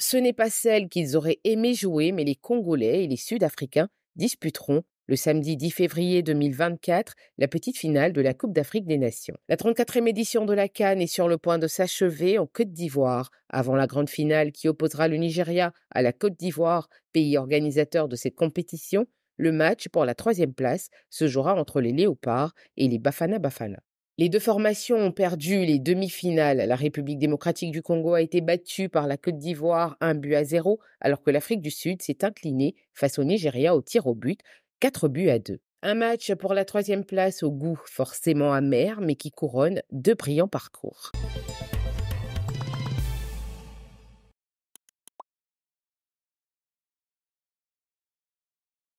Ce n'est pas celle qu'ils auraient aimé jouer, mais les Congolais et les Sud-Africains disputeront le samedi 10 février 2024, la petite finale de la Coupe d'Afrique des Nations. La 34e édition de la Cannes est sur le point de s'achever en Côte d'Ivoire, avant la grande finale qui opposera le Nigeria à la Côte d'Ivoire, pays organisateur de cette compétition. Le match pour la troisième place se jouera entre les Léopards et les Bafana Bafana. Les deux formations ont perdu les demi-finales. La République démocratique du Congo a été battue par la Côte d'Ivoire un but à zéro, alors que l'Afrique du Sud s'est inclinée face au Nigeria au tir au but, quatre buts à deux. Un match pour la troisième place au goût forcément amer, mais qui couronne deux brillants parcours.